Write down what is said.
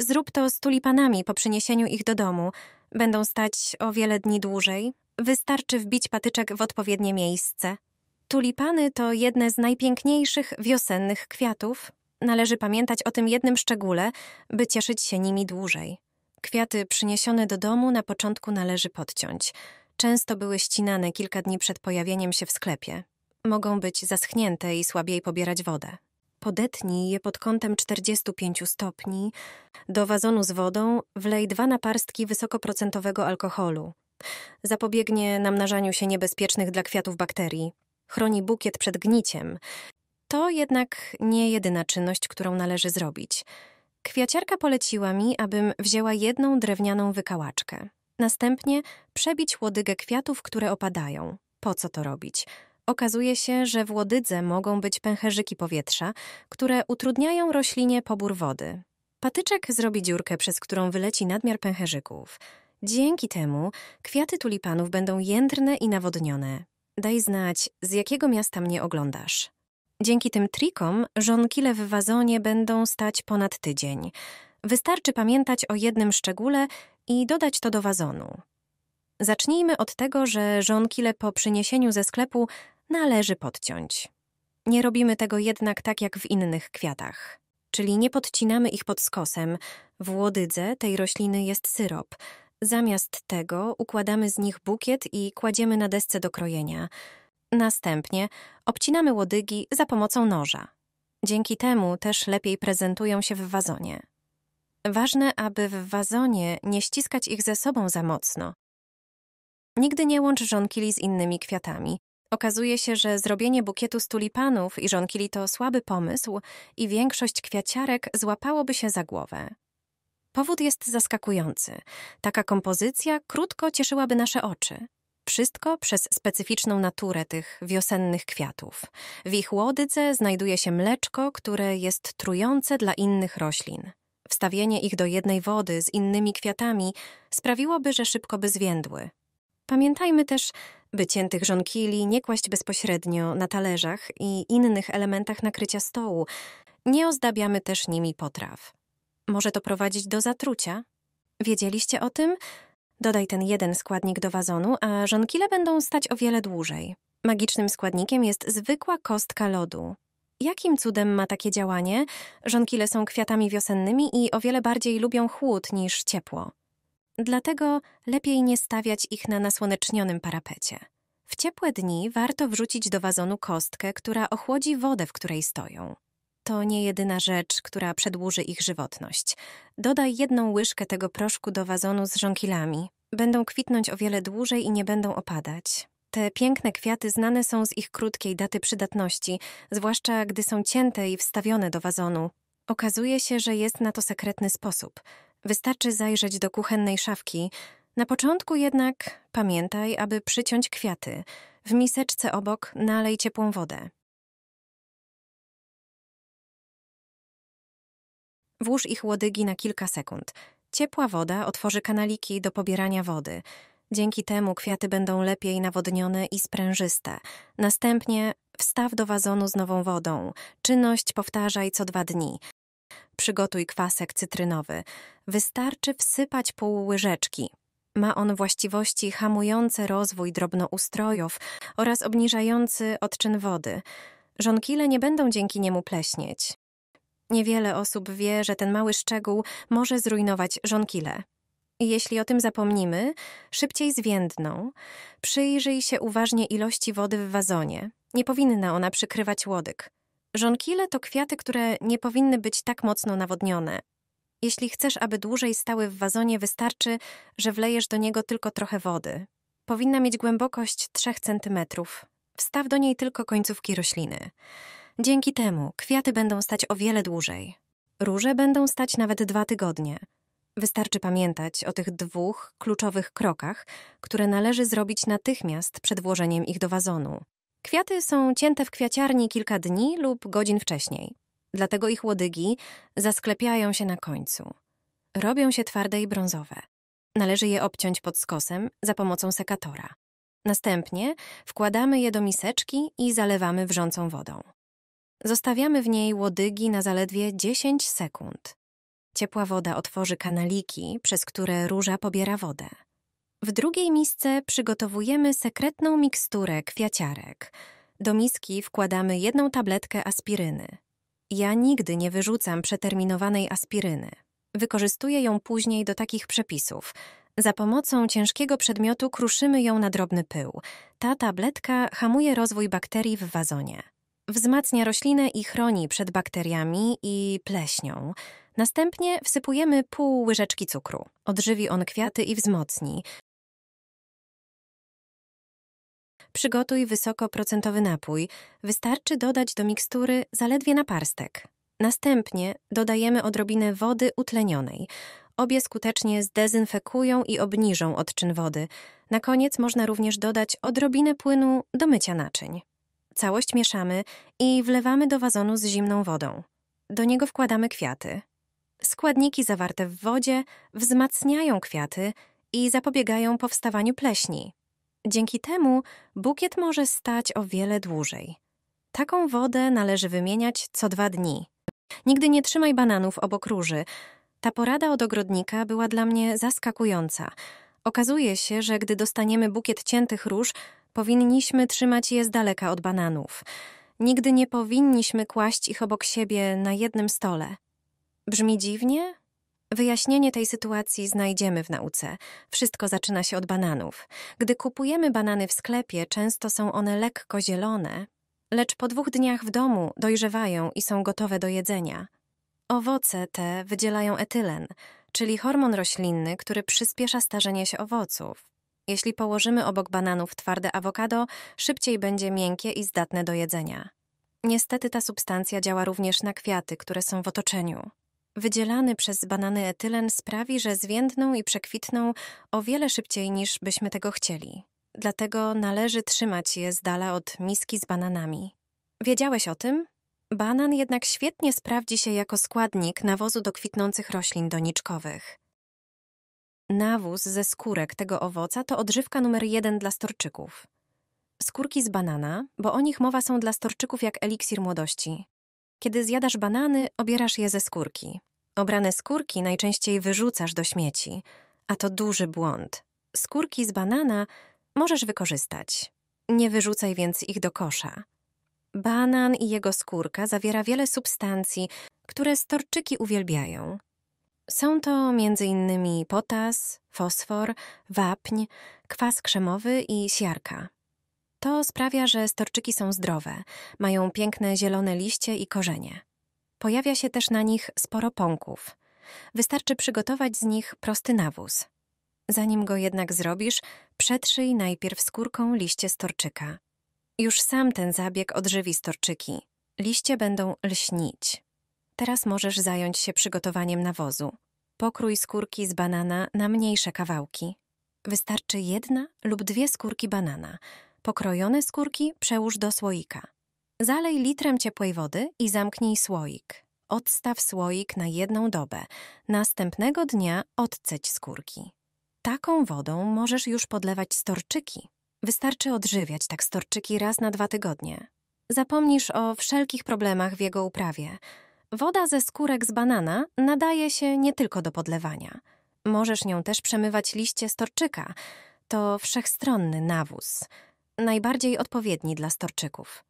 Zrób to z tulipanami po przyniesieniu ich do domu. Będą stać o wiele dni dłużej. Wystarczy wbić patyczek w odpowiednie miejsce. Tulipany to jedne z najpiękniejszych wiosennych kwiatów. Należy pamiętać o tym jednym szczególe, by cieszyć się nimi dłużej. Kwiaty przyniesione do domu na początku należy podciąć. Często były ścinane kilka dni przed pojawieniem się w sklepie. Mogą być zaschnięte i słabiej pobierać wodę podetnij je pod kątem 45 stopni, do wazonu z wodą wlej dwa naparstki wysokoprocentowego alkoholu. Zapobiegnie namnażaniu się niebezpiecznych dla kwiatów bakterii. Chroni bukiet przed gniciem. To jednak nie jedyna czynność, którą należy zrobić. Kwiaciarka poleciła mi, abym wzięła jedną drewnianą wykałaczkę. Następnie przebić łodygę kwiatów, które opadają. Po co to robić? Okazuje się, że w łodydze mogą być pęcherzyki powietrza, które utrudniają roślinie pobór wody. Patyczek zrobi dziurkę, przez którą wyleci nadmiar pęcherzyków. Dzięki temu kwiaty tulipanów będą jędrne i nawodnione. Daj znać, z jakiego miasta mnie oglądasz. Dzięki tym trikom żonkile w wazonie będą stać ponad tydzień. Wystarczy pamiętać o jednym szczególe i dodać to do wazonu. Zacznijmy od tego, że żonkile po przyniesieniu ze sklepu należy podciąć. Nie robimy tego jednak tak jak w innych kwiatach, czyli nie podcinamy ich pod skosem. W łodydze tej rośliny jest syrop. Zamiast tego układamy z nich bukiet i kładziemy na desce do krojenia. Następnie obcinamy łodygi za pomocą noża. Dzięki temu też lepiej prezentują się w wazonie. Ważne, aby w wazonie nie ściskać ich ze sobą za mocno. Nigdy nie łącz żonkili z innymi kwiatami. Okazuje się, że zrobienie bukietu z tulipanów i żonkili to słaby pomysł i większość kwiaciarek złapałoby się za głowę. Powód jest zaskakujący. Taka kompozycja krótko cieszyłaby nasze oczy. Wszystko przez specyficzną naturę tych wiosennych kwiatów. W ich łodydze znajduje się mleczko, które jest trujące dla innych roślin. Wstawienie ich do jednej wody z innymi kwiatami sprawiłoby, że szybko by zwiędły, Pamiętajmy też, by ciętych żonkili nie kłaść bezpośrednio na talerzach i innych elementach nakrycia stołu. Nie ozdabiamy też nimi potraw. Może to prowadzić do zatrucia? Wiedzieliście o tym? Dodaj ten jeden składnik do wazonu, a żonkile będą stać o wiele dłużej. Magicznym składnikiem jest zwykła kostka lodu. Jakim cudem ma takie działanie? Żonkile są kwiatami wiosennymi i o wiele bardziej lubią chłód niż ciepło. Dlatego lepiej nie stawiać ich na nasłonecznionym parapecie. W ciepłe dni warto wrzucić do wazonu kostkę, która ochłodzi wodę, w której stoją. To nie jedyna rzecz, która przedłuży ich żywotność. Dodaj jedną łyżkę tego proszku do wazonu z żonkilami. Będą kwitnąć o wiele dłużej i nie będą opadać. Te piękne kwiaty znane są z ich krótkiej daty przydatności, zwłaszcza gdy są cięte i wstawione do wazonu. Okazuje się, że jest na to sekretny sposób. Wystarczy zajrzeć do kuchennej szafki. Na początku jednak pamiętaj, aby przyciąć kwiaty. W miseczce obok nalej ciepłą wodę. Włóż ich łodygi na kilka sekund. Ciepła woda otworzy kanaliki do pobierania wody. Dzięki temu kwiaty będą lepiej nawodnione i sprężyste. Następnie wstaw do wazonu z nową wodą. Czynność powtarzaj co dwa dni. Przygotuj kwasek cytrynowy. Wystarczy wsypać pół łyżeczki. Ma on właściwości hamujące rozwój drobnoustrojów oraz obniżający odczyn wody. Żonkile nie będą dzięki niemu pleśnieć. Niewiele osób wie, że ten mały szczegół może zrujnować żonkile. Jeśli o tym zapomnimy, szybciej zwiędną. Przyjrzyj się uważnie ilości wody w wazonie. Nie powinna ona przykrywać łodyg. Żonkile to kwiaty, które nie powinny być tak mocno nawodnione. Jeśli chcesz, aby dłużej stały w wazonie, wystarczy, że wlejesz do niego tylko trochę wody. Powinna mieć głębokość 3 cm. Wstaw do niej tylko końcówki rośliny. Dzięki temu kwiaty będą stać o wiele dłużej. Róże będą stać nawet dwa tygodnie. Wystarczy pamiętać o tych dwóch kluczowych krokach, które należy zrobić natychmiast przed włożeniem ich do wazonu. Kwiaty są cięte w kwiaciarni kilka dni lub godzin wcześniej, dlatego ich łodygi zasklepiają się na końcu. Robią się twarde i brązowe. Należy je obciąć pod skosem za pomocą sekatora. Następnie wkładamy je do miseczki i zalewamy wrzącą wodą. Zostawiamy w niej łodygi na zaledwie 10 sekund. Ciepła woda otworzy kanaliki, przez które róża pobiera wodę. W drugiej misce przygotowujemy sekretną miksturę kwiaciarek. Do miski wkładamy jedną tabletkę aspiryny. Ja nigdy nie wyrzucam przeterminowanej aspiryny. Wykorzystuję ją później do takich przepisów. Za pomocą ciężkiego przedmiotu kruszymy ją na drobny pył. Ta tabletka hamuje rozwój bakterii w wazonie. Wzmacnia roślinę i chroni przed bakteriami i pleśnią. Następnie wsypujemy pół łyżeczki cukru. Odżywi on kwiaty i wzmocni. przygotuj wysokoprocentowy napój. Wystarczy dodać do mikstury zaledwie naparstek. Następnie dodajemy odrobinę wody utlenionej. Obie skutecznie zdezynfekują i obniżą odczyn wody. Na koniec można również dodać odrobinę płynu do mycia naczyń. Całość mieszamy i wlewamy do wazonu z zimną wodą. Do niego wkładamy kwiaty. Składniki zawarte w wodzie wzmacniają kwiaty i zapobiegają powstawaniu pleśni. Dzięki temu bukiet może stać o wiele dłużej. Taką wodę należy wymieniać co dwa dni. Nigdy nie trzymaj bananów obok róży. Ta porada od ogrodnika była dla mnie zaskakująca. Okazuje się, że gdy dostaniemy bukiet ciętych róż, powinniśmy trzymać je z daleka od bananów. Nigdy nie powinniśmy kłaść ich obok siebie na jednym stole. Brzmi dziwnie, Wyjaśnienie tej sytuacji znajdziemy w nauce. Wszystko zaczyna się od bananów. Gdy kupujemy banany w sklepie, często są one lekko zielone, lecz po dwóch dniach w domu dojrzewają i są gotowe do jedzenia. Owoce te wydzielają etylen, czyli hormon roślinny, który przyspiesza starzenie się owoców. Jeśli położymy obok bananów twarde awokado, szybciej będzie miękkie i zdatne do jedzenia. Niestety ta substancja działa również na kwiaty, które są w otoczeniu. Wydzielany przez banany etylen sprawi, że zwiędną i przekwitną o wiele szybciej niż byśmy tego chcieli. Dlatego należy trzymać je z dala od miski z bananami. Wiedziałeś o tym? Banan jednak świetnie sprawdzi się jako składnik nawozu do kwitnących roślin doniczkowych. Nawóz ze skórek tego owoca to odżywka numer jeden dla storczyków. Skórki z banana, bo o nich mowa są dla storczyków jak eliksir młodości. Kiedy zjadasz banany, obierasz je ze skórki. Obrane skórki najczęściej wyrzucasz do śmieci, a to duży błąd. Skórki z banana możesz wykorzystać. Nie wyrzucaj więc ich do kosza. Banan i jego skórka zawiera wiele substancji, które storczyki uwielbiają. Są to m.in. potas, fosfor, wapń, kwas krzemowy i siarka. To sprawia, że storczyki są zdrowe, mają piękne zielone liście i korzenie. Pojawia się też na nich sporo pąków. Wystarczy przygotować z nich prosty nawóz. Zanim go jednak zrobisz, przetrzyj najpierw skórką liście storczyka. Już sam ten zabieg odżywi storczyki. Liście będą lśnić. Teraz możesz zająć się przygotowaniem nawozu. Pokrój skórki z banana na mniejsze kawałki. Wystarczy jedna lub dwie skórki banana. Pokrojone skórki przełóż do słoika. Zalej litrem ciepłej wody i zamknij słoik. Odstaw słoik na jedną dobę. Następnego dnia odceć skórki. Taką wodą możesz już podlewać storczyki. Wystarczy odżywiać tak storczyki raz na dwa tygodnie. Zapomnisz o wszelkich problemach w jego uprawie. Woda ze skórek z banana nadaje się nie tylko do podlewania. Możesz nią też przemywać liście storczyka. To wszechstronny nawóz, najbardziej odpowiedni dla storczyków.